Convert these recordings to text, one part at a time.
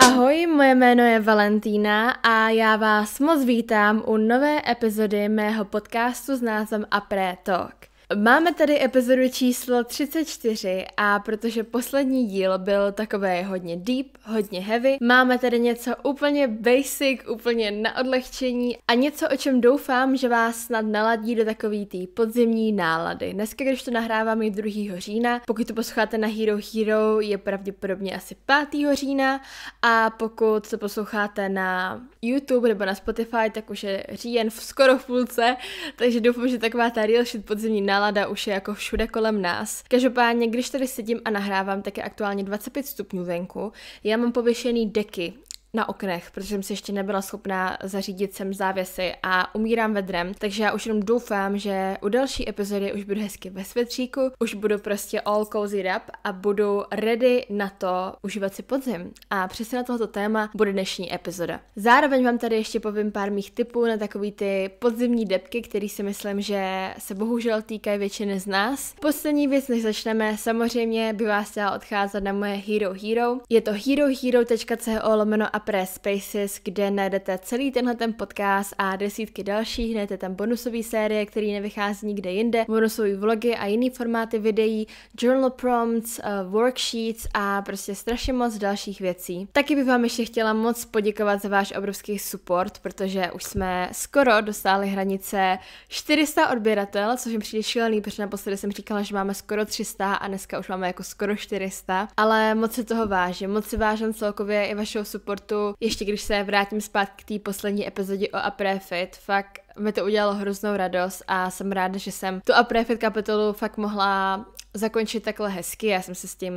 Ahoj, moje jméno je Valentína a já vás moc vítám u nové epizody mého podcastu s názvem Apré Talk. Máme tady epizodu číslo 34 a protože poslední díl byl takové hodně deep, hodně heavy, máme tady něco úplně basic, úplně na odlehčení a něco, o čem doufám, že vás snad naladí do takový té podzimní nálady. Dneska, když to nahrávám, je 2. října, pokud to posloucháte na Hero Hero, je pravděpodobně asi 5. října a pokud to posloucháte na YouTube nebo na Spotify, tak už je říjen v skoro v půlce, takže doufám, že taková ta real shit podzimní nálady nálada už je jako všude kolem nás. Každopádně, když tady sedím a nahrávám, tak je aktuálně 25 stupňů venku. Já mám pověšený deky na oknech, protože jsem si ještě nebyla schopná zařídit sem závěsy a umírám vedrem, takže já už jenom doufám, že u další epizody už budu hezky ve svetříku, už budu prostě all cozy up a budu ready na to užívat si podzim. A přesně na tohoto téma bude dnešní epizoda. Zároveň vám tady ještě povím pár mých tipů na takový ty podzimní depky, který si myslím, že se bohužel týkají většiny z nás. Poslední věc, než začneme, samozřejmě by vás chtěla odcházet na moje Hero Hero. Je to herohero.co lomeno a press spaces, kde najdete celý tenhle ten podcast a desítky dalších, najdete tam bonusové série, které nevychází nikde jinde, bonusové vlogy a jiný formáty videí, journal prompts, eh, worksheets a prostě strašně moc dalších věcí. Taky bych vám ještě chtěla moc poděkovat za váš obrovský support, protože už jsme skoro dostali hranice 400 odběratel, což jsem přijde šílený, protože naposledy jsem říkala, že máme skoro 300 a dneska už máme jako skoro 400, ale moc se toho vážím, moc si vážím celkově i vašeho supportu pocitu, ještě když se vrátím zpátky k té poslední epizodě o Aprefit, fakt mi to udělalo hroznou radost a jsem ráda, že jsem tu Aprefit kapitolu fakt mohla zakončit takhle hezky. Já jsem se s tím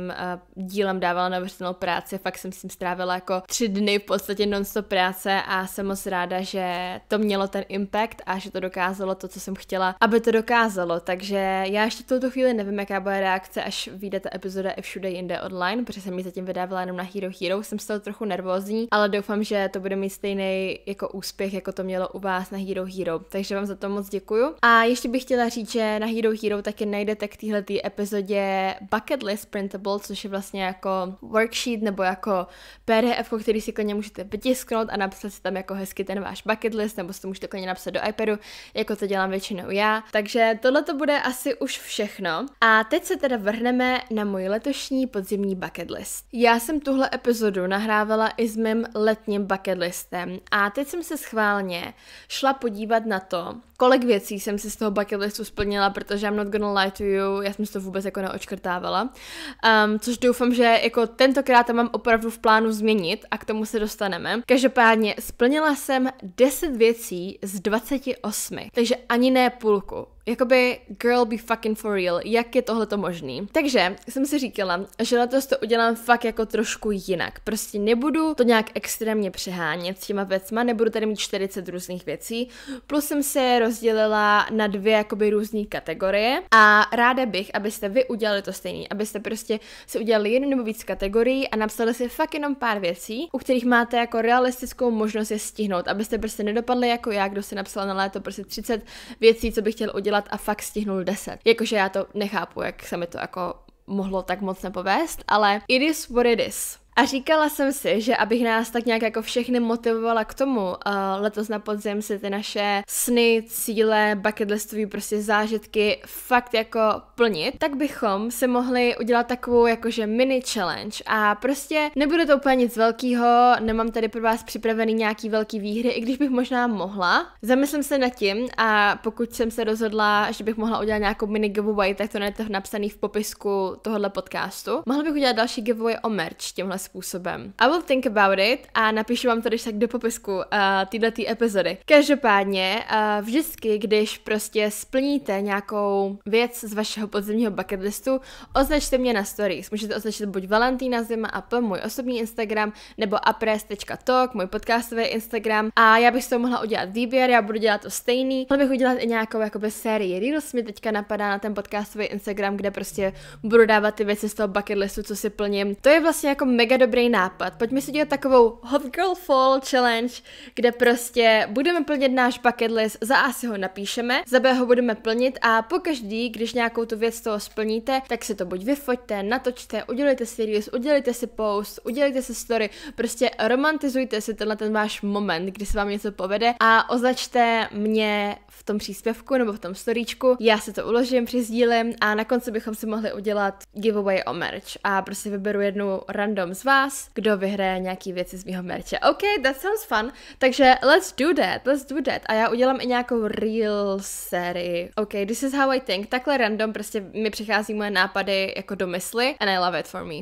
uh, dílem dávala neuvěřitelnou práci, fakt jsem s tím strávila jako tři dny v podstatě non-stop práce a jsem moc ráda, že to mělo ten impact a že to dokázalo to, co jsem chtěla, aby to dokázalo. Takže já ještě v tuto chvíli nevím, jaká bude reakce, až vyjde ta epizoda i všude jinde online, protože jsem ji zatím vydávala jenom na Hero Hero, jsem z toho trochu nervózní, ale doufám, že to bude mít stejný jako úspěch, jako to mělo u vás na Hero Hero. Takže vám za to moc děkuju. A ještě bych chtěla říct, že na Hero Hero taky najdete k téhle epizodě epizodě Bucket List Printable, což je vlastně jako worksheet nebo jako PDF, který si klidně můžete vytisknout a napsat si tam jako hezky ten váš bucket list, nebo si to můžete klidně napsat do iPadu, jako to dělám většinou já. Takže tohle to bude asi už všechno. A teď se teda vrhneme na můj letošní podzimní bucket list. Já jsem tuhle epizodu nahrávala i s mým letním bucket listem a teď jsem se schválně šla podívat na to, kolik věcí jsem si z toho bucket listu splnila, protože I'm not gonna lie to you, já jsem si to vůbec vůbec jako neočkrtávala. Um, což doufám, že jako tentokrát to mám opravdu v plánu změnit a k tomu se dostaneme. Každopádně splnila jsem 10 věcí z 28, takže ani ne půlku. Jakoby, girl be fucking for real, jak je tohle to možný? Takže jsem si říkala, že letos to udělám fakt jako trošku jinak. Prostě nebudu to nějak extrémně přehánět s těma věcma, nebudu tady mít 40 různých věcí. Plus jsem se rozdělila na dvě jakoby různé kategorie a ráda bych, abyste vy udělali to stejný, abyste prostě si udělali jednu nebo víc kategorií a napsali si fakt jenom pár věcí, u kterých máte jako realistickou možnost je stihnout, abyste prostě nedopadli jako já, kdo si napsala na léto prostě 30 věcí, co bych chtěl udělat dělat a fakt stihnul 10. Jakože já to nechápu, jak se mi to jako mohlo tak moc nepovést, ale it is what it is. A říkala jsem si, že abych nás tak nějak jako všechny motivovala k tomu, uh, letos na podzim si ty naše sny, cíle, bucket listový prostě zážitky fakt jako plnit, tak bychom si mohli udělat takovou jakože mini challenge a prostě nebude to úplně nic velkého, nemám tady pro vás připravený nějaký velký výhry, i když bych možná mohla. Zamyslím se nad tím a pokud jsem se rozhodla, že bych mohla udělat nějakou mini giveaway, tak to najdete napsaný v popisku tohohle podcastu. Mohla bych udělat další giveaway o merch tímhle způsobem. I will think about it a napíšu vám to když tak do popisku uh, eh, této tý epizody. Každopádně uh, vždycky, když prostě splníte nějakou věc z vašeho podzemního bucket listu, označte mě na stories. Můžete označit buď Valentína Zima a P, můj osobní Instagram, nebo apres.talk, můj podcastový Instagram a já bych z toho mohla udělat výběr, já budu dělat to stejný. Mohla bych udělat i nějakou jakoby sérii Reels, mi teďka napadá na ten podcastový Instagram, kde prostě budu dávat ty věci z toho bucket listu, co si plním. To je vlastně jako mega dobrý nápad. Pojďme si dělat takovou Hot Girl Fall Challenge, kde prostě budeme plnit náš bucket list, za A si ho napíšeme, za B ho budeme plnit a pokaždý, když nějakou tu věc toho splníte, tak si to buď vyfoťte, natočte, udělejte si videos, udělejte si post, udělejte si story, prostě romantizujte si tenhle ten váš moment, kdy se vám něco povede a označte mě v tom příspěvku nebo v tom storíčku, já se to uložím, přizdílím a na konci bychom si mohli udělat giveaway o merch a prostě vyberu jednu random z vás, kdo vyhraje nějaký věci z mého merče. OK, that sounds fun. Takže let's do that, let's do that. A já udělám i nějakou real série. OK, this is how I think. Takhle random prostě mi přichází moje nápady jako do mysli and I love it for me.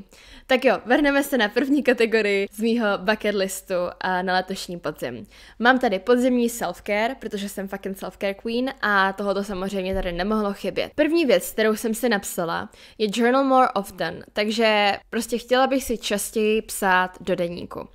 Tak jo, vrhneme se na první kategorii z mýho bucket listu a na letošní podzim. Mám tady podzimní self-care, protože jsem fucking self-care queen a tohoto samozřejmě tady nemohlo chybět. První věc, kterou jsem si napsala, je journal more often, takže prostě chtěla bych si čas častěji psát do deníku.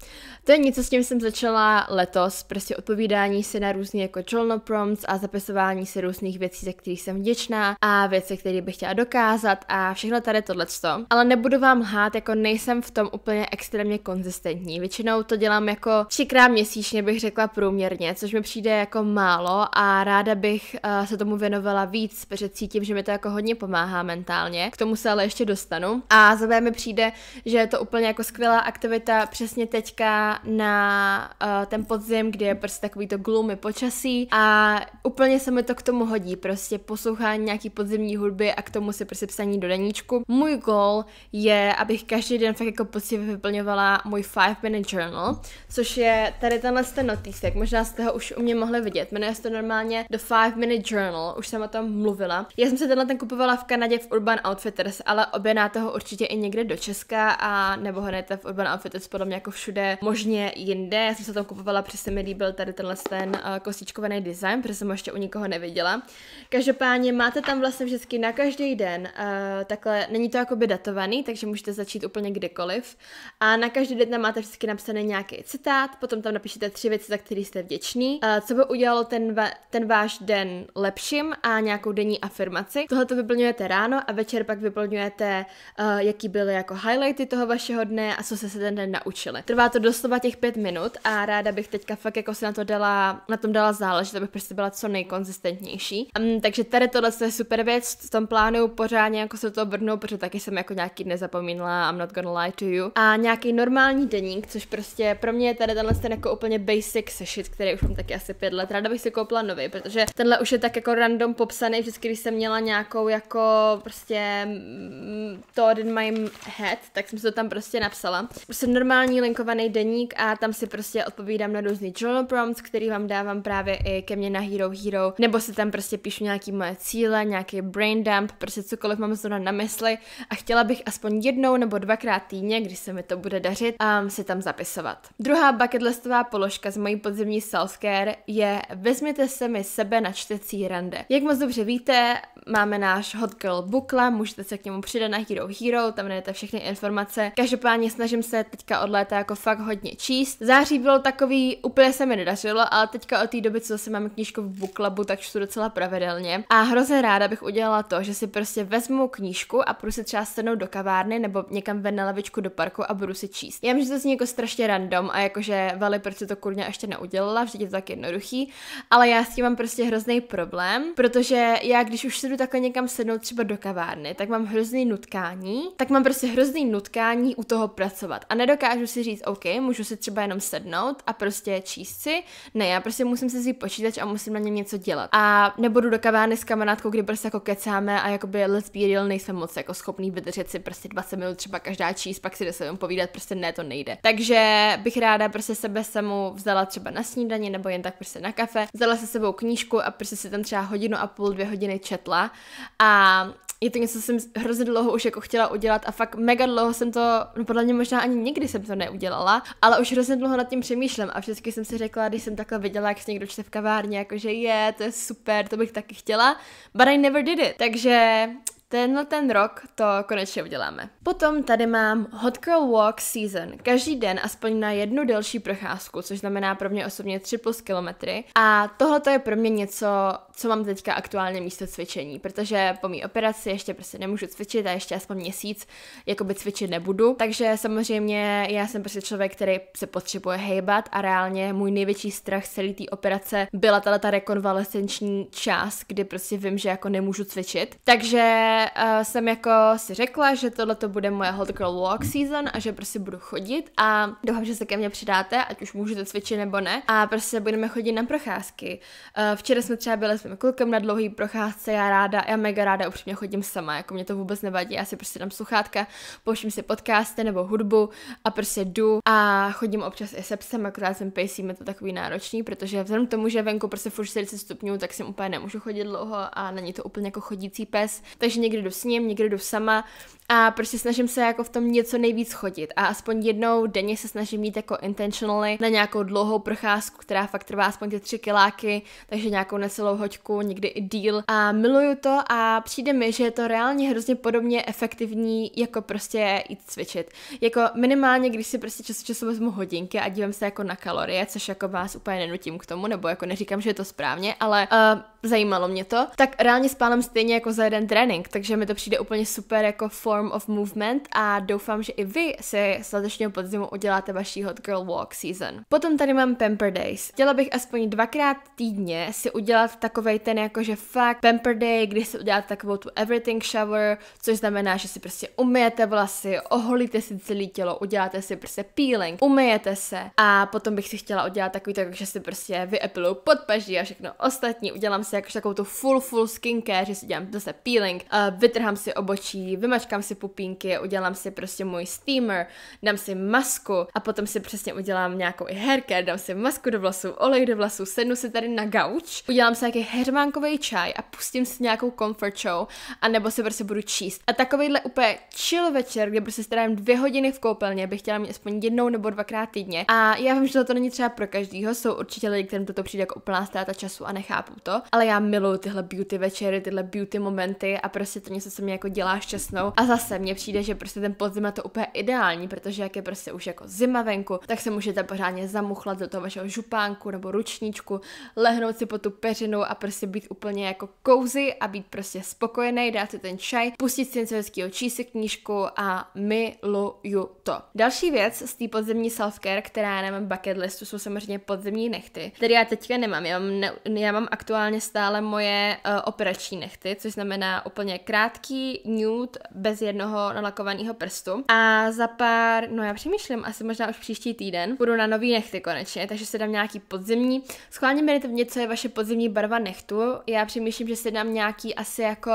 To je něco, s tím jsem začala letos, prostě odpovídání si na různé jako journal prompts a zapisování si různých věcí, za kterých jsem vděčná a věci, které bych chtěla dokázat a všechno tady tohleto. Ale nebudu vám lhát, jako nejsem v tom úplně extrémně konzistentní. Většinou to dělám jako třikrát měsíčně, bych řekla průměrně, což mi přijde jako málo a ráda bych uh, se tomu věnovala víc, protože cítím, že mi to jako hodně pomáhá mentálně. K tomu se ale ještě dostanu. A za mi přijde, že je to úplně jako jako skvělá aktivita přesně teďka na uh, ten podzim, kde je prostě takový to gloomy počasí a úplně se mi to k tomu hodí, prostě poslouchání nějaký podzimní hudby a k tomu si prostě psaní do deníčku. Můj goal je, abych každý den fakt jako poctivě vyplňovala můj 5 minute journal, což je tady tenhle ten notýsek, možná jste ho už u mě mohli vidět, jmenuje se to normálně The 5 minute journal, už jsem o tom mluvila. Já jsem se tenhle ten kupovala v Kanadě v Urban Outfitters, ale objedná toho určitě i někde do Česka a nebo ho sehnete v Urban Outfitters podle mě jako všude možně jinde. Já jsem se tam kupovala, protože se mi líbil tady tenhle ten uh, kosíčkovaný design, protože jsem ho ještě u nikoho neviděla. Každopádně máte tam vlastně vždycky na každý den, uh, takhle není to jakoby datovaný, takže můžete začít úplně kdykoliv. A na každý den tam máte vždycky napsaný nějaký citát, potom tam napíšete tři věci, za které jste vděční, uh, eh, co by udělalo ten, va- ten váš den lepším a nějakou denní afirmaci. Tohle to vyplňujete ráno a večer pak vyplňujete, uh, jaký byly jako highlighty toho vašeho dne, dne a co jste se ten den naučili. Trvá to doslova těch pět minut a ráda bych teďka fakt jako se na to dala, na tom dala záležit, abych prostě byla co nejkonzistentnější. Um, takže tady tohle je super věc, v tom plánu pořádně jako se to vrhnou, protože taky jsem jako nějaký zapomínala, I'm not gonna lie to you. A nějaký normální deník, což prostě pro mě je tady tenhle ten jako úplně basic sešit, který už mám taky asi pět let. Ráda bych si koupila nový, protože tenhle už je tak jako random popsaný, vždycky když jsem měla nějakou jako prostě mm, to in my head, tak jsem se to tam prostě na napsala. Jsem normální linkovaný deník a tam si prostě odpovídám na různý journal prompts, který vám dávám právě i ke mně na Hero Hero, nebo si tam prostě píšu nějaký moje cíle, nějaký brain dump, prostě cokoliv mám zrovna na mysli a chtěla bych aspoň jednou nebo dvakrát týdně, když se mi to bude dařit, um, si tam zapisovat. Druhá listová položka z mojí podzimní self-care je vezměte se mi sebe na čtecí rande. Jak moc dobře víte, máme náš Hot Girl Bookla, můžete se k němu přidat na Hero Hero, tam najdete všechny informace. Každopádně Každopádně snažím se teďka od léta jako fakt hodně číst. Září bylo takový, úplně se mi nedařilo, ale teďka od té doby, co zase mám knížku v Booklabu, tak čtu docela pravidelně. A hrozně ráda bych udělala to, že si prostě vezmu knížku a budu si třeba sednout do kavárny nebo někam ven na lavičku do parku a budu si číst. Já vím, že to zní jako strašně random a jakože vali, proč si to kurně ještě neudělala, vždyť je to tak jednoduchý, ale já s tím mám prostě hrozný problém, protože já když už se takhle někam sednout třeba do kavárny, tak mám hrozný nutkání, tak mám prostě hrozný nutkání u toho pracovat. A nedokážu si říct, OK, můžu si třeba jenom sednout a prostě číst si. Ne, já prostě musím si vzít počítač a musím na něm něco dělat. A nebudu do kavárny s kamarádkou, kdy prostě jako kecáme a jakoby let's be real, nejsem moc jako schopný vydržet si prostě 20 minut třeba každá číst, pak si se jenom povídat, prostě ne, to nejde. Takže bych ráda prostě sebe samu vzala třeba na snídani nebo jen tak prostě na kafe, vzala se sebou knížku a prostě si tam třeba hodinu a půl, dvě hodiny četla a je to něco, co jsem hrozně dlouho už jako chtěla udělat a fakt mega dlouho jsem to, no podle mě možná ani nikdy jsem to neudělala, ale už hrozně dlouho nad tím přemýšlím a vždycky jsem si řekla, když jsem takhle viděla, jak se někdo čte v kavárně, jakože je, to je super, to bych taky chtěla, but I never did it. Takže Tenhle ten rok to konečně uděláme. Potom tady mám Hot Girl Walk Season. Každý den aspoň na jednu delší procházku, což znamená pro mě osobně 3 plus kilometry. A tohle je pro mě něco, co mám teďka aktuálně místo cvičení, protože po mý operaci ještě prostě nemůžu cvičit a ještě aspoň měsíc jakoby cvičit nebudu. Takže samozřejmě já jsem prostě člověk, který se potřebuje hejbat a reálně můj největší strach celý té operace byla tato ta rekonvalescenční část, kdy prostě vím, že jako nemůžu cvičit. Takže uh, jsem jako si řekla, že tohle to bude moje hot girl walk season a že prostě budu chodit a doufám, že se ke mně přidáte, ať už můžete cvičit nebo ne. A prostě budeme chodit na procházky. Uh, včera jsme třeba byli s tím klukem na dlouhý procházce, já ráda, já mega ráda upřímně chodím sama, jako mě to vůbec nevadí, já si prostě dám sluchátka, pouštím si podcasty nebo hudbu a prostě jdu a chodím občas i se psem, akorát jsem pejsím, je to takový náročný, protože vzhledem k tomu, že venku prostě furt 40 stupňů, tak jsem úplně nemůžu chodit dlouho a není to úplně jako chodící pes, takže někdy jdu s ním, někdy jdu sama a prostě snažím se jako v tom něco nejvíc chodit a aspoň jednou denně se snažím mít jako intentionally na nějakou dlouhou procházku, která fakt trvá aspoň ty tři kiláky, takže nějakou necelou hoďku, někdy i díl a miluju to a přijde mi, že je to reálně hrozně podobně efektivní jako prostě jít cvičit. Jako minimálně, když si prostě čas času vezmu hodinky a dívám se jako na kalorie, což jako vás úplně nenutím k tomu, nebo jako neříkám, že je to správně, ale uh, zajímalo mě to, tak reálně spálem stejně jako za jeden trénink, takže mi to přijde úplně super jako form of movement a doufám, že i vy si z letošního podzimu uděláte vaší Hot Girl Walk season. Potom tady mám Pamper Days. Chtěla bych aspoň dvakrát týdně si udělat takový takovej ten jakože fakt pamper day, kdy si uděláte takovou tu everything shower, což znamená, že si prostě umyjete vlasy, oholíte si celé tělo, uděláte si prostě peeling, umyjete se a potom bych si chtěla udělat takový tak, že si prostě vyepiluju podpaží a všechno ostatní, udělám si jakož takovou tu full full skincare, že si udělám zase peeling, eh, vytrhám si obočí, vymačkám si pupínky, udělám si prostě můj steamer, dám si masku a potom si přesně udělám nějakou i haircare, dám si masku do vlasů, olej do vlasů, sednu si tady na gauč, udělám si nějaký hermánkový čaj a pustím si nějakou comfort show, a nebo se prostě budu číst. A takovýhle úplně chill večer, kde prostě strávím dvě hodiny v koupelně, bych chtěla mít aspoň jednou nebo dvakrát týdně. A já vím, že to není třeba pro každýho, jsou určitě lidi, kterým toto přijde jako úplná ztráta času a nechápu to, ale já miluju tyhle beauty večery, tyhle beauty momenty a prostě to něco, se mě jako dělá šťastnou. A zase mně přijde, že prostě ten podzim je to úplně ideální, protože jak je prostě už jako zima venku, tak se můžete pořádně zamuchlat do toho vašeho župánku nebo ručníčku, lehnout si po tu peřinu a prostě být úplně jako kouzy a být prostě spokojený, dát si ten čaj, pustit si něco hezkého, číst si knížku a miluju to. Další věc z té podzemní self-care, která já nemám bucket listu, jsou samozřejmě podzemní nechty, které já teďka nemám. Já mám, ne, já mám aktuálně stále moje uh, operační nechty, což znamená úplně krátký nude bez jednoho nalakovaného prstu. A za pár, no já přemýšlím, asi možná už příští týden, budu na nový nechty konečně, takže se dám nějaký podzemní. Schválně mi něco je vaše podzemní barva nechty nechtu. Já přemýšlím, že si dám nějaký asi jako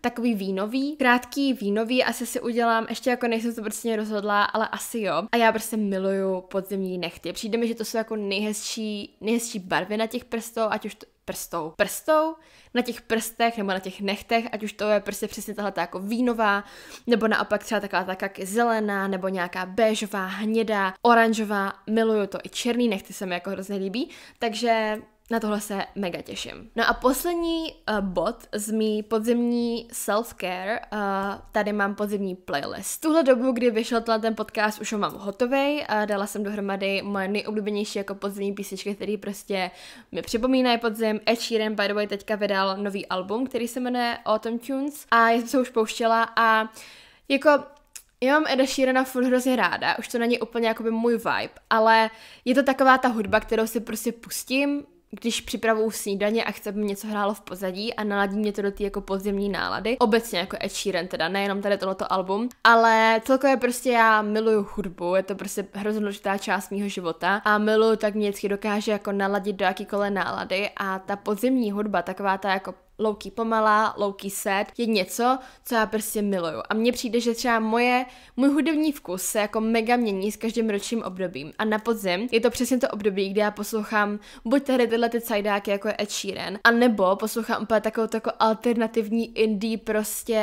takový vínový, krátký vínový, asi si udělám, ještě jako nejsem to prostě rozhodla, ale asi jo. A já prostě miluju podzimní nechty. Přijde mi, že to jsou jako nejhezčí, nejhezčí barvy na těch prstou, ať už to, prstou. Prstou na těch prstech nebo na těch nechtech, ať už to je prostě přesně tahle jako vínová, nebo naopak třeba taková taká zelená, nebo nějaká béžová, hnědá, oranžová, miluju to, i černý nechty se mi jako hrozně líbí, takže na tohle se mega těším. No a poslední uh, bod z mý podzimní self-care, uh, tady mám podzimní playlist. Tuhle dobu, kdy vyšel ten podcast, už ho mám hotovej a dala jsem dohromady moje nejoblíbenější jako podzimní písničky, který prostě mi připomínají podzim. Ed Sheeran, by the way, teďka vydal nový album, který se jmenuje Autumn Tunes a já jsem se už pouštěla a jako já mám Eda Sheerana furt hrozně ráda, už to není úplně jakoby můj vibe, ale je to taková ta hudba, kterou si prostě pustím, když připravuju snídaně a chce, aby něco hrálo v pozadí a naladí mě to do té jako podzimní nálady. Obecně jako Ed Sheeran teda, nejenom tady tohleto album, ale celkově prostě já miluju hudbu, je to prostě hrozně důležitá část mého života a miluju tak mě dokáže jako naladit do jakýkoliv nálady a ta podzimní hudba, taková ta jako louký pomalá, louký set je něco, co já prostě miluju. A mně přijde, že třeba moje, můj hudební vkus se jako mega mění s každým ročním obdobím. A na podzim je to přesně to období, kdy já poslouchám buď tady tyhle ty cajdáky, jako je Ed Sheeran, nebo poslouchám úplně takovou, takovou alternativní indie prostě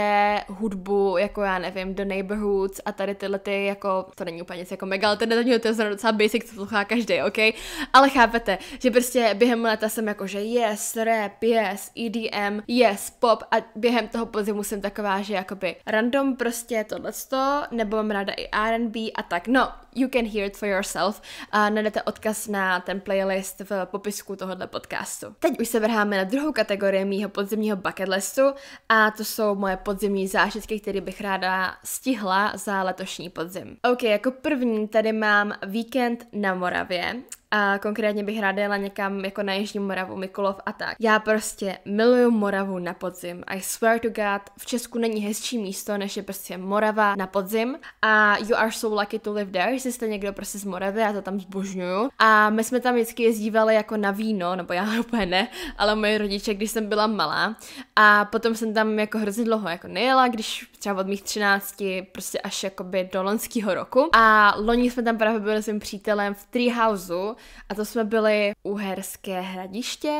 hudbu, jako já nevím, The Neighborhoods a tady tyhle ty jako, to není úplně nic jako mega alternativní, to je zrovna docela basic, to poslouchá každý, ok? Ale chápete, že prostě během léta jsem jako, že yes, rap, yes, EDM, EDM je yes, pop a během toho podzimu jsem taková, že jakoby random prostě to, nebo mám ráda i R&B a tak. No, you can hear it for yourself. A najdete odkaz na ten playlist v popisku tohohle podcastu. Teď už se vrháme na druhou kategorii mýho podzimního bucket listu a to jsou moje podzimní zážitky, které bych ráda stihla za letošní podzim. Ok, jako první tady mám víkend na Moravě a konkrétně bych ráda jela někam jako na Jižní Moravu, Mikulov a tak. Já prostě miluju Moravu na podzim. I swear to God, v Česku není hezčí místo, než je prostě Morava na podzim. A you are so lucky to live there, jestli jste někdo prostě z Moravy, já to tam zbožňuju. A my jsme tam vždycky jezdívali jako na víno, nebo já úplně ne, ale moje rodiče, když jsem byla malá. A potom jsem tam jako hrozně dlouho jako nejela, když třeba od mých 13 prostě až jakoby do loňského roku. A loni jsme tam právě byli s mým přítelem v Treehouse a to jsme byli u Herské hradiště.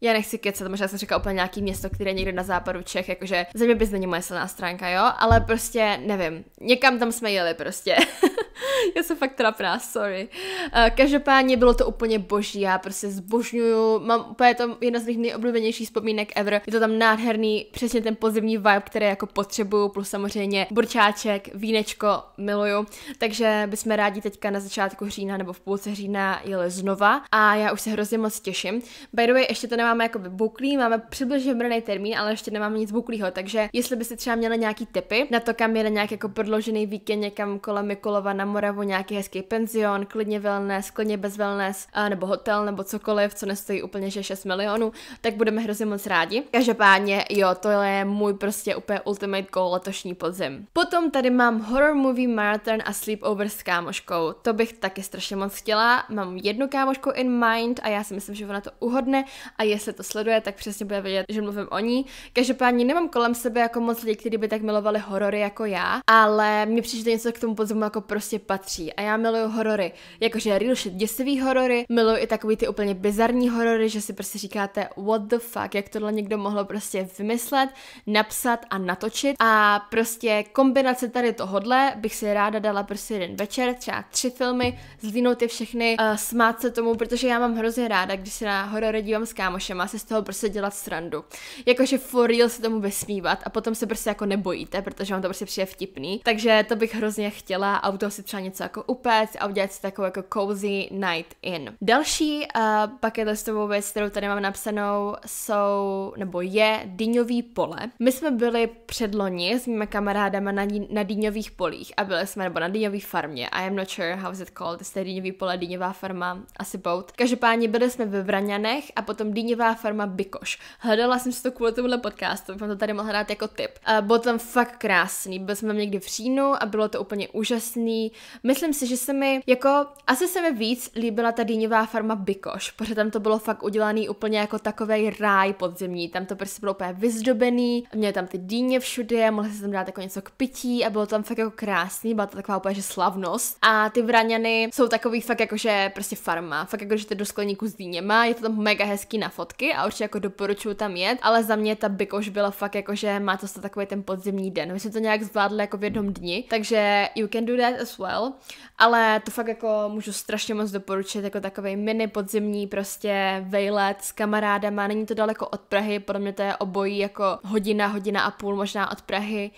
Já nechci kecat, možná jsem říkal úplně nějaký město, které někde na západu Čech, jakože země by není moje silná stránka, jo, ale prostě nevím, někam tam jsme jeli prostě. já jsem fakt trapná, sorry. Eh, každopádně bylo to úplně boží, já prostě zbožňuju, mám úplně to jedna z mých nejoblíbenějších vzpomínek ever. Je to tam nádherný, přesně ten pozivní vibe, který jako potřebuju, plus samozřejmě burčáček, vínečko, miluju. Takže bychom rádi teďka na začátku října nebo v půlce října jeli znova a já už se hrozně moc těším. By the way, ještě to nemáme jako buklý, máme přibližně brný termín, ale ještě nemáme nic buklýho, takže jestli byste třeba měli nějaký tipy na to, kam na nějak jako prodložený víkend někam kolem Mikulova na Moravě, dopravu, nějaký hezký penzion, klidně wellness, klidně bez wellness, nebo hotel, nebo cokoliv, co nestojí úplně že 6 milionů, tak budeme hrozně moc rádi. Každopádně, jo, to je můj prostě úplně ultimate goal letošní podzim. Potom tady mám horror movie marathon a sleepover s kámoškou. To bych taky strašně moc chtěla. Mám jednu kámošku in mind a já si myslím, že ona to uhodne a jestli to sleduje, tak přesně bude vědět, že mluvím o ní. Každopádně nemám kolem sebe jako moc lidí, kteří by tak milovali horory jako já, ale mě přijde něco k tomu podzimu jako prostě patří. A já miluju horory. Jakože real shit, děsivý horory, miluju i takový ty úplně bizarní horory, že si prostě říkáte what the fuck, jak tohle někdo mohlo prostě vymyslet, napsat a natočit. A prostě kombinace tady tohodle bych si ráda dala prostě jeden večer, třeba tři filmy, zlínout ty všechny, uh, smát se tomu, protože já mám hrozně ráda, když se na horory dívám s kámošem a se z toho prostě dělat srandu. Jakože for real se tomu vysmívat a potom se prostě jako nebojíte, protože vám to prostě přijde vtipný. Takže to bych hrozně chtěla a u toho si třeba něco jako upéct a udělat si takovou jako cozy night in. Další uh, bucket listovou věc, kterou tady mám napsanou, jsou, nebo je dýňový pole. My jsme byli předloni s mými kamarádama na, dí, na dýňových polích a byli jsme, nebo na dýňové farmě. I am not sure how is it called, jestli dýňový pole, dýňová farma, asi bout. Každopádně byli jsme ve Vraňanech a potom dýňová farma Bikoš. Hledala jsem si to kvůli tomuhle podcastu, bych to tady mohla dát jako tip. Uh, bylo tam fakt krásný, byli jsme tam někdy v říjnu a bylo to úplně úžasný. Myslím si, že se mi, jako, asi se mi víc líbila ta dýňová farma Bikoš, protože tam to bylo fakt udělaný úplně jako takový ráj podzimní. Tam to prostě bylo úplně vyzdobený, měli tam ty dýně všude, mohli se tam dát jako něco k pití a bylo tam fakt jako krásný, byla to taková úplně že slavnost. A ty vraňany jsou takový fakt jako, že prostě farma, fakt jako, že ty do skleníku s dýněma, je to tam mega hezký na fotky a určitě jako doporučuju tam jet, ale za mě ta Bikoš byla fakt jako, že má to takový ten podzimní den. My jsme to nějak zvládli jako v jednom dni, takže you can do that as well hotel, ale to fakt jako můžu strašně moc doporučit, jako takový mini podzimní prostě vejlet s kamarádama, není to daleko od Prahy, podle mě to je obojí jako hodina, hodina a půl možná od Prahy,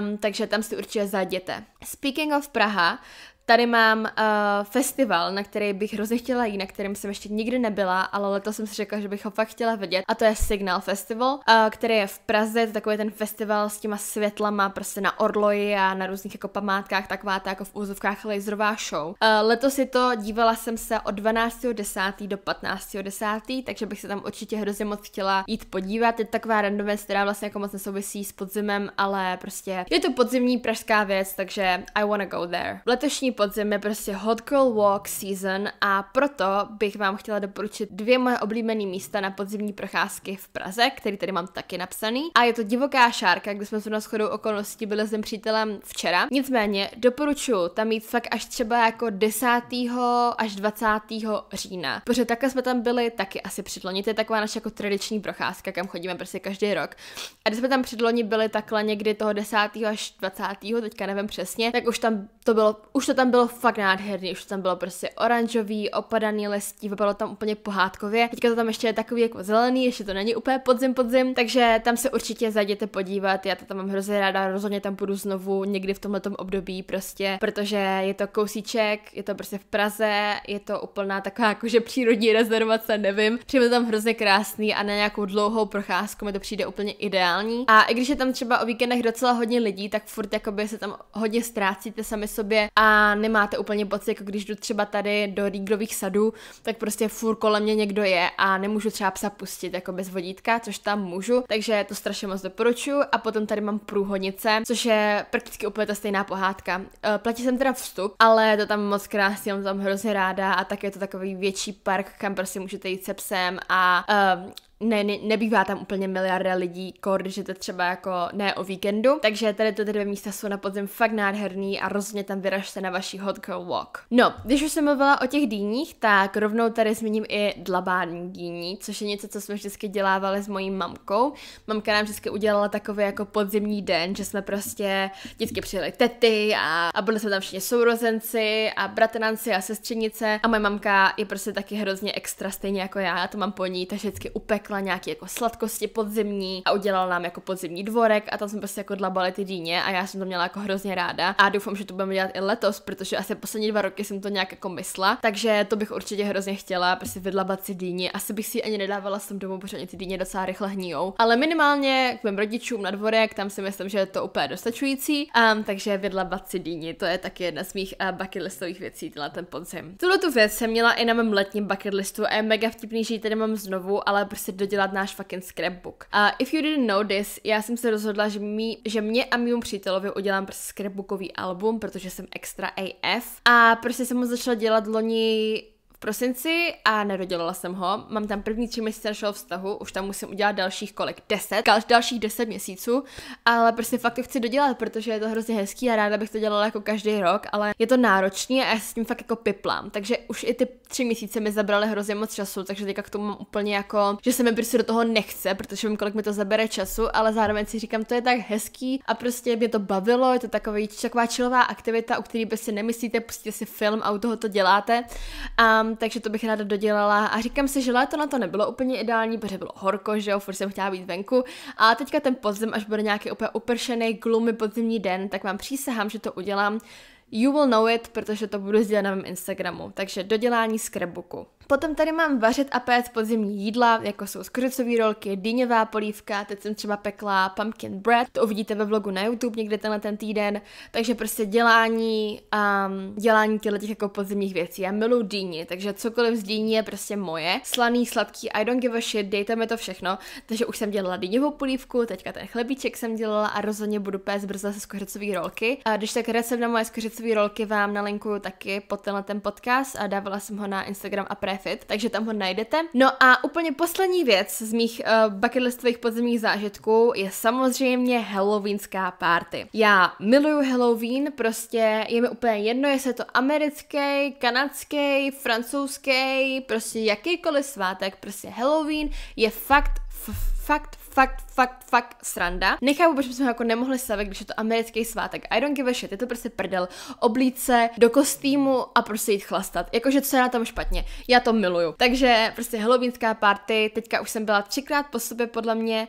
um, takže tam si určitě zajděte. Speaking of Praha, Tady mám uh, festival, na který bych hrozně chtěla jít, na kterém jsem ještě nikdy nebyla, ale letos jsem si řekla, že bych ho fakt chtěla vidět. A to je Signal Festival, uh, který je v Praze, je to takový ten festival s těma světlama prostě na orloji a na různých jako památkách, taková ta jako v úzovkách laserová show. Uh, letos je to, dívala jsem se od 12.10. do 15.10., takže bych se tam určitě hrozně moc chtěla jít podívat. Je to taková random věc, která vlastně jako moc nesouvisí s podzimem, ale prostě je to podzimní pražská věc, takže I wanna go there. Letošní podzim je prostě Hot Girl Walk season a proto bych vám chtěla doporučit dvě moje oblíbené místa na podzimní procházky v Praze, který tady mám taky napsaný. A je to Divoká šárka, kde jsme se na shodou okolností byli s přítelem včera. Nicméně doporučuji tam jít fakt až třeba jako 10. až 20. října, protože takhle jsme tam byli taky asi předloni. To je taková naše jako tradiční procházka, kam chodíme prostě každý rok. A když jsme tam předloni byli takhle někdy toho 10. až 20. teďka nevím přesně, tak už tam to bylo, už to tam tam bylo fakt nádherný, už tam bylo prostě oranžový, opadaný listí, vypadalo tam úplně pohádkově. Teďka to tam ještě je takový jako zelený, ještě to není úplně podzim podzim, takže tam se určitě zajděte podívat, já to tam mám hrozně ráda, rozhodně tam půjdu znovu někdy v tomhletom období prostě, protože je to kousíček, je to prostě v Praze, je to úplná taková jakože přírodní rezervace, nevím. Přijde tam hrozně krásný a na nějakou dlouhou procházku mi to přijde úplně ideální. A i když je tam třeba o víkendech docela hodně lidí, tak furt jakoby se tam hodně ztrácíte sami sobě a nemáte úplně pocit, jako když jdu třeba tady do Rígrových sadů, tak prostě fur kolem mě někdo je a nemůžu třeba psa pustit jako bez vodítka, což tam můžu, takže to strašně moc doporučuju. A potom tady mám průhodnice, což je prakticky úplně ta stejná pohádka. E, platí jsem teda vstup, ale to tam moc krásně, mám tam hrozně ráda a tak je to takový větší park, kam prostě můžete jít se psem a e, ne, ne, nebývá tam úplně miliarda lidí, kor, když to třeba jako ne o víkendu, takže tady ty dvě místa jsou na podzim fakt nádherný a rozhodně tam vyražte na vaší hot girl walk. No, když už jsem mluvila o těch dýních, tak rovnou tady zmíním i dlabání dýní, což je něco, co jsme vždycky dělávali s mojí mamkou. Mamka nám vždycky udělala takový jako podzimní den, že jsme prostě vždycky přijeli tety a, a byli jsme tam všichni sourozenci a bratranci a sestřenice a moje mamka je prostě taky hrozně extra, stejně jako já, já to mám po ní, takže vždycky upek upekla nějaké jako sladkosti podzimní a udělala nám jako podzimní dvorek a tam jsme prostě jako dlabali ty dýně a já jsem to měla jako hrozně ráda a doufám, že to budeme dělat i letos, protože asi poslední dva roky jsem to nějak jako mysla, takže to bych určitě hrozně chtěla, prostě vydlabat si dýně, asi bych si ani nedávala sem domů, protože ty dýně docela rychle hníjou, ale minimálně k mým rodičům na dvorek, tam si myslím, že je to úplně dostačující, um, takže vydlabat si dýně, to je taky jedna z mých uh, bucket listových věcí, tenhle ten podzim. Tuhle tu věc jsem měla i na mém letním bucket listu a je mega vtipný, že ji tady mám znovu, ale prostě dodělat náš fucking scrapbook. Uh, if you didn't know this, já jsem se rozhodla, že, mý, že mě a mým přítelovi udělám prostě scrapbookový album, protože jsem extra AF. A prostě jsem ho začala dělat loni prosinci a nedodělala jsem ho. Mám tam první tři měsíce našeho vztahu, už tam musím udělat dalších kolik? deset, dalších deset měsíců, ale prostě fakt to chci dodělat, protože je to hrozně hezký a ráda bych to dělala jako každý rok, ale je to náročný a já s tím fakt jako piplám. Takže už i ty tři měsíce mi zabraly hrozně moc času, takže teďka k tomu mám úplně jako, že se mi prostě do toho nechce, protože vím, kolik mi to zabere času, ale zároveň si říkám, to je tak hezký a prostě mě to bavilo, je to takový, taková čilová aktivita, u který by prostě si nemyslíte, pustíte si film a u toho to děláte. Um, Um, takže to bych ráda dodělala a říkám si, že léto na to nebylo úplně ideální, protože bylo horko, že jo, furt jsem chtěla být venku a teďka ten podzim, až bude nějaký úplně upršený, glumy podzimní den, tak vám přísahám, že to udělám. You will know it, protože to budu sdělat na mém Instagramu. Takže dodělání scrapbooku. Potom tady mám vařit a péct podzimní jídla, jako jsou skořicový rolky, dýňová polívka, teď jsem třeba pekla pumpkin bread, to uvidíte ve vlogu na YouTube někde tenhle ten týden, takže prostě dělání, um, dělání těchto těch jako podzimních věcí. Já miluji dýni, takže cokoliv z dýni je prostě moje. Slaný, sladký, I don't give a shit, dejte mi to všechno. Takže už jsem dělala dýňovou polívku, teďka ten chlebíček jsem dělala a rozhodně budu péct brzo se skořicový rolky. A když tak recept na moje skořicové rolky vám nalinkuju taky pod tenhle ten podcast a dávala jsem ho na Instagram a pre trefit, takže tam ho najdete. No a úplně poslední věc z mých uh, listových podzemních zážitků je samozřejmě halloweenská party. Já miluju Halloween, prostě je mi úplně jedno, jestli je to americký, kanadský, francouzský, prostě jakýkoliv svátek, prostě Halloween je fakt fakt, fakt, fakt, fakt sranda. Nechápu, proč jsme jako nemohli stavit, když je to americký svátek. I don't give a shit, je to prostě prdel. Oblíce do kostýmu a prostě jít chlastat. Jakože co je na tom špatně? Já to miluju. Takže prostě halloweenská party, teďka už jsem byla třikrát po sobě podle mě,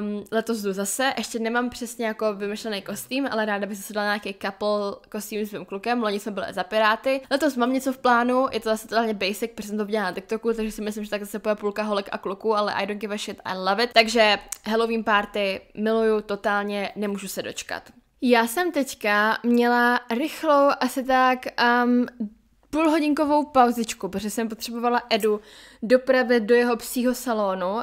um, letos jdu zase, ještě nemám přesně jako vymyšlený kostým, ale ráda bych se dala nějaký couple kostým s mým klukem, loni jsem byla za piráty, letos mám něco v plánu, je to zase totálně basic, protože jsem to viděla na TikToku, takže si myslím, že tak zase bude půlka holek a kluků, ale I don't give a shit, I love bavit, takže Halloween party miluju totálně, nemůžu se dočkat. Já jsem teďka měla rychlou asi tak um, půlhodinkovou pauzičku, protože jsem potřebovala Edu dopravit do jeho psího salonu. Uh,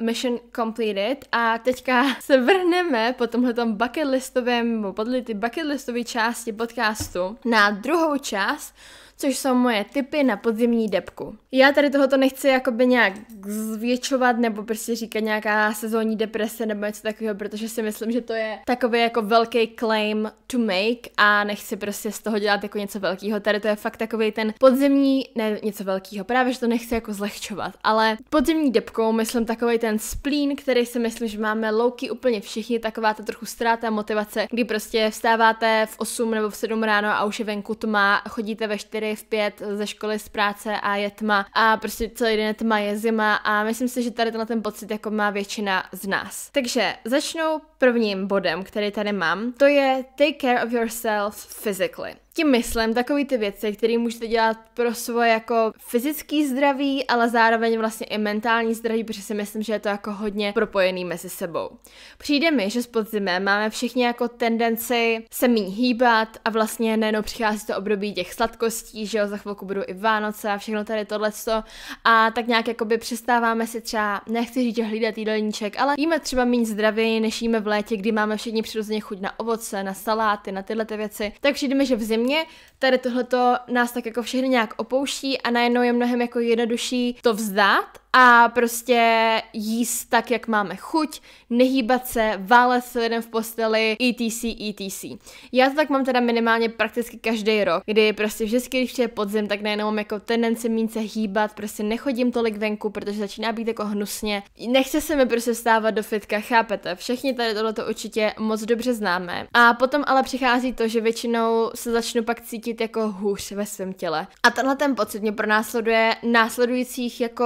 mission completed. A teďka se vrhneme po tomhle bucket listovém, podle ty bucket listové části podcastu na druhou část, což jsou moje tipy na podzimní depku. Já tady tohoto nechci jakoby nějak zvětšovat nebo prostě říkat nějaká sezónní deprese nebo něco takového, protože si myslím, že to je takový jako velký claim to make a nechci prostě z toho dělat jako něco velkého. Tady to je fakt takový ten podzimní, ne něco velkého, právě že to nechci jako zlehčovat, ale podzimní depkou myslím takový ten splín, který si myslím, že máme louky úplně všichni, taková ta trochu ztráta motivace, kdy prostě vstáváte v 8 nebo v 7 ráno a už je venku tma, chodíte ve 4 někdy v pět ze školy, z práce a je tma a prostě celý den je tma, je zima a myslím si, že tady tenhle ten pocit jako má většina z nás. Takže začnu prvním bodem, který tady mám, to je take care of yourself physically tím myslím takový ty věci, které můžete dělat pro svoje jako fyzický zdraví, ale zároveň vlastně i mentální zdraví, protože si myslím, že je to jako hodně propojený mezi sebou. Přijde mi, že s podzimem máme všichni jako tendenci se míň hýbat a vlastně nejenom přichází to období těch sladkostí, že jo, za chvilku budou i Vánoce a všechno tady tohleto a tak nějak jako by přestáváme si třeba, nechci říct, že hlídat jídelníček, ale jíme třeba méně zdravě, než jíme v létě, kdy máme všichni přirozeně chuť na ovoce, na saláty, na tyhle ty věci. Tak přijde mi, že v zimě země, tady tohleto nás tak jako všechny nějak opouští a najednou je mnohem jako jednodušší to vzdát a prostě jíst tak, jak máme chuť, nehýbat se, válet s lidem v posteli, etc, etc. Já to tak mám teda minimálně prakticky každý rok, kdy prostě vždycky, když je podzim, tak nejenom jako tendence mít se hýbat, prostě nechodím tolik venku, protože začíná být jako hnusně. Nechce se mi prostě stávat do fitka, chápete? Všichni tady tohle určitě moc dobře známe. A potom ale přichází to, že většinou se začnu pak cítit jako hůř ve svém těle. A tenhle ten pocit mě pronásleduje následujících jako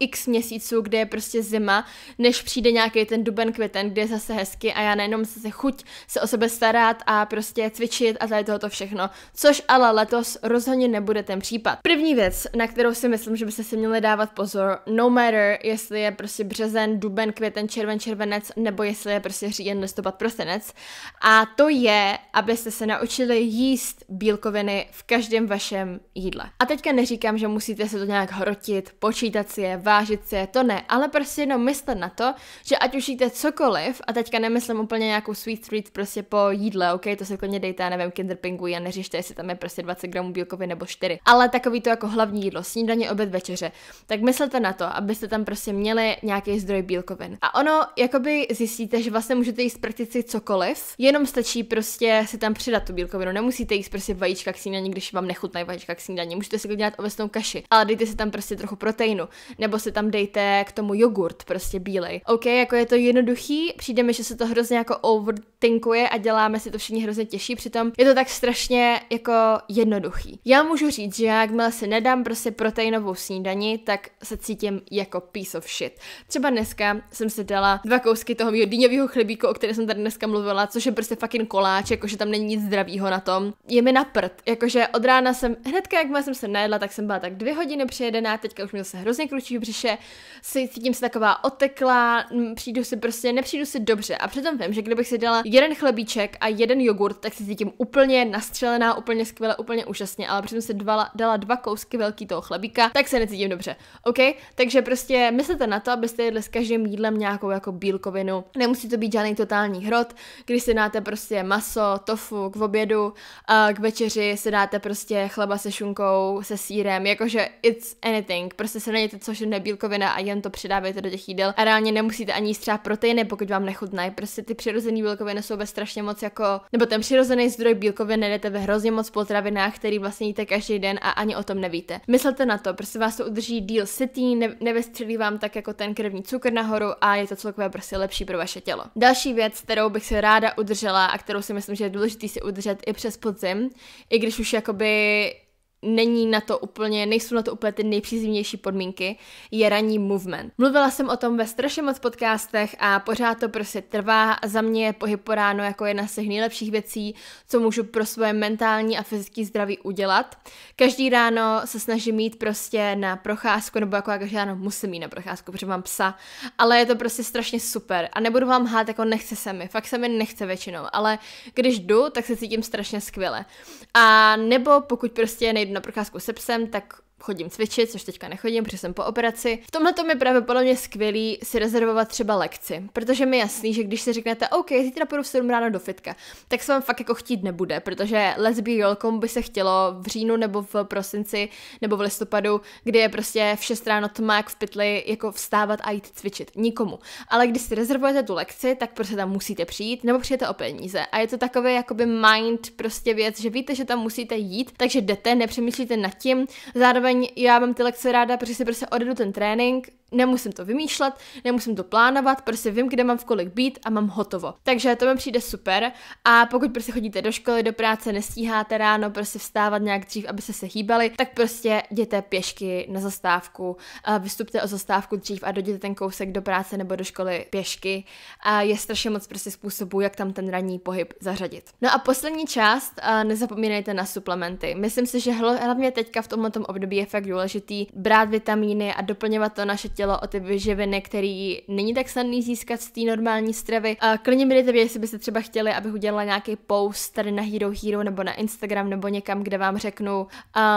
x měsíců, kde je prostě zima, než přijde nějaký ten duben, květen, kde je zase hezky a já nejenom se chuť se o sebe starat a prostě cvičit a tady tohoto všechno, což ale letos rozhodně nebude ten případ. První věc, na kterou si myslím, že byste si měli dávat pozor, no matter, jestli je prostě březen, duben, květen, červen, červenec, nebo jestli je prostě říjen, listopad, prosinec. A to je, abyste se naučili jíst bílkoviny v každém vašem jídle. A teďka neříkám, že musíte se to nějak hrotit, počítat si je, vážit si je, to ne, ale prostě jenom myslet na to, že ať už jíte cokoliv, a teďka nemyslím úplně nějakou sweet treat prostě po jídle, ok, to si klidně dejte, já nevím, kinder pinguji a neřešte, jestli tam je prostě 20 gramů bílkovin nebo 4, ale takový to jako hlavní jídlo, snídaně, oběd, večeře, tak myslete na to, abyste tam prostě měli nějaký zdroj bílkovin. A ono, jakoby zjistíte, že vlastně můžete jíst prakticky cokoliv, jenom stačí prostě si tam přidat tu bílkovinu, nemusíte jíst prostě vajíčka k snídaní, když vám nechutnají vajíčka k snídaní, můžete si dělat ovesnou kaši, ale dejte si tam prostě trochu proteinu, nebo si tam dejte k tomu jogurt, prostě bílej. OK, jako je to jednoduchý, přijde mi, že se to hrozně jako overtinkuje a děláme si to všichni hrozně těžší, přitom je to tak strašně jako jednoduchý. Já můžu říct, že jakmile si nedám prostě proteinovou snídani, tak se cítím jako piece of shit. Třeba dneska jsem si dala dva kousky toho mého dýňového chlebíku, o kterém jsem tady dneska mluvila, což je prostě fucking koláč, jakože tam není nic zdravého na tom. Je mi na prd, jakože od rána jsem, hnedka jakmile jsem se najedla, tak jsem byla tak dvě hodiny přejedená, teďka už mi se hrozně kručí břiše, si, cítím se taková oteklá, mm, přijdu si prostě, nepřijdu si dobře. A přitom vím, že kdybych si dala jeden chlebíček a jeden jogurt, tak si cítím úplně nastřelená, úplně skvěle, úplně úžasně, ale přitom si dva, dala dva kousky velký toho chlebíka, tak se necítím dobře. OK? Takže prostě myslete na to, abyste jedli s každým jídlem nějakou jako bílkovinu. Nemusí to být žádný totální hrot, když si dáte prostě maso, tofu k obědu, a k večeři si dáte prostě chleba se šunkou, se sírem, jakože it's anything, prostě se najděte, což je bílkovina a jen to přidáváte do těch jídel. A reálně nemusíte ani jíst třeba proteiny, pokud vám nechutnají. Prostě ty přirozené bílkoviny jsou ve strašně moc jako, nebo ten přirozený zdroj bílkovin najdete ve hrozně moc potravinách, který vlastně jíte každý den a ani o tom nevíte. Myslete na to, prostě vás to udrží díl sytý, ne- nevystřelí vám tak jako ten krevní cukr nahoru a je to celkově prostě lepší pro vaše tělo. Další věc, kterou bych si ráda udržela a kterou si myslím, že je důležité si udržet i přes podzim, i když už jakoby není na to úplně, nejsou na to úplně ty nejpříznivější podmínky, je ranní movement. Mluvila jsem o tom ve strašně moc podcastech a pořád to prostě trvá. Za mě je pohyb po ráno jako jedna z těch nejlepších věcí, co můžu pro svoje mentální a fyzické zdraví udělat. Každý ráno se snažím mít prostě na procházku, nebo jako já každý ráno musím jít na procházku, protože mám psa, ale je to prostě strašně super. A nebudu vám hát, jako nechce se mi, fakt se mi nechce většinou, ale když jdu, tak se cítím strašně skvěle. A nebo pokud prostě nejdu procházku se psem, tak chodím cvičit, což teďka nechodím, protože jsem po operaci. V tomhle tom je právě podle mě skvělý si rezervovat třeba lekci, protože mi jasný, že když si řeknete, OK, zítra půjdu v 7 ráno do fitka, tak se vám fakt jako chtít nebude, protože lesbí jolkom by se chtělo v říjnu nebo v prosinci nebo v listopadu, kdy je prostě v 6 ráno tma jak v pytli, jako vstávat a jít cvičit. Nikomu. Ale když si rezervujete tu lekci, tak prostě tam musíte přijít nebo přijete o peníze. A je to takové jakoby mind prostě věc, že víte, že tam musíte jít, takže jdete, nepřemýšlíte nad tím, zároveň zároveň já mám ty lekce ráda, protože si prostě odjedu ten trénink, Nemusím to vymýšlet, nemusím to plánovat, prostě vím, kde mám v kolik být a mám hotovo. Takže to mi přijde super a pokud prostě chodíte do školy, do práce, nestíháte ráno prostě vstávat nějak dřív, aby se se hýbali, tak prostě jděte pěšky na zastávku, vystupte o zastávku dřív a dojděte ten kousek do práce nebo do školy pěšky a je strašně moc prostě způsobů, jak tam ten ranní pohyb zařadit. No a poslední část, nezapomínejte na suplementy. Myslím si, že hlavně teďka v tomto období je fakt důležitý brát vitamíny a doplňovat to naše tělo o ty živiny, který není tak snadný získat z té normální stravy. A klidně mi dejte vědět, jestli byste třeba chtěli, abych udělala nějaký post tady na Hero Hero nebo na Instagram nebo někam, kde vám řeknu,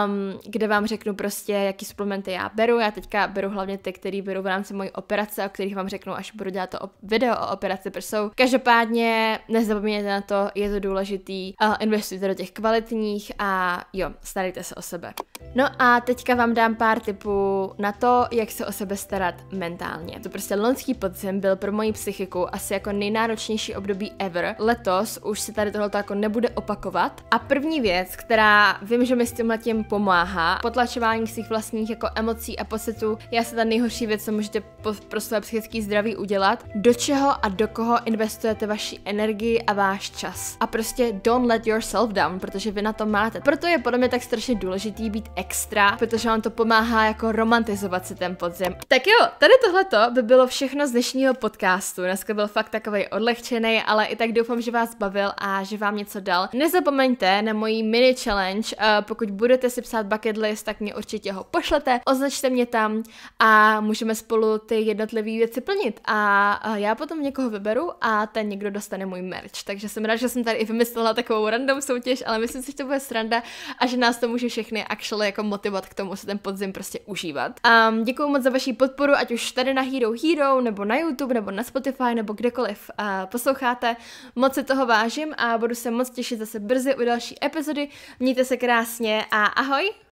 um, kde vám řeknu prostě, jaký suplementy já beru. Já teďka beru hlavně ty, který beru v rámci mojí operace, o kterých vám řeknu, až budu dělat to video o operaci prsou. Každopádně nezapomeňte na to, je to důležitý, uh, investujte do těch kvalitních a jo, starejte se o sebe. No a teďka vám dám pár tipů na to, jak se o sebe starat starat mentálně. To prostě loňský podzim byl pro moji psychiku asi jako nejnáročnější období ever. Letos už se tady tohle jako nebude opakovat. A první věc, která vím, že mi s tímhle tím pomáhá, potlačování svých vlastních jako emocí a pocitů, já se ta nejhorší věc, co můžete pro své psychické zdraví udělat, do čeho a do koho investujete vaši energii a váš čas. A prostě don't let yourself down, protože vy na to máte. Proto je podle mě tak strašně důležitý být extra, protože vám to pomáhá jako romantizovat si ten podzim. Tak tak jo, tady tohleto by bylo všechno z dnešního podcastu. Dneska byl fakt takový odlehčený, ale i tak doufám, že vás bavil a že vám něco dal. Nezapomeňte na mojí mini challenge. Eh, pokud budete si psát bucket list, tak mě určitě ho pošlete, označte mě tam a můžeme spolu ty jednotlivé věci plnit. A já potom někoho vyberu a ten někdo dostane můj merch. Takže jsem ráda, že jsem tady i vymyslela takovou random soutěž, ale myslím si, že to bude sranda a že nás to může všechny actually jako motivovat k tomu se ten podzim prostě užívat. Um, ehm, děkuji moc za vaši podporu podporu, ať už tady na Hero Hero, nebo na YouTube, nebo na Spotify, nebo kdekoliv uh, posloucháte. Moc se toho vážím a budu se moc těšit zase brzy u další epizody. Mějte se krásně a ahoj!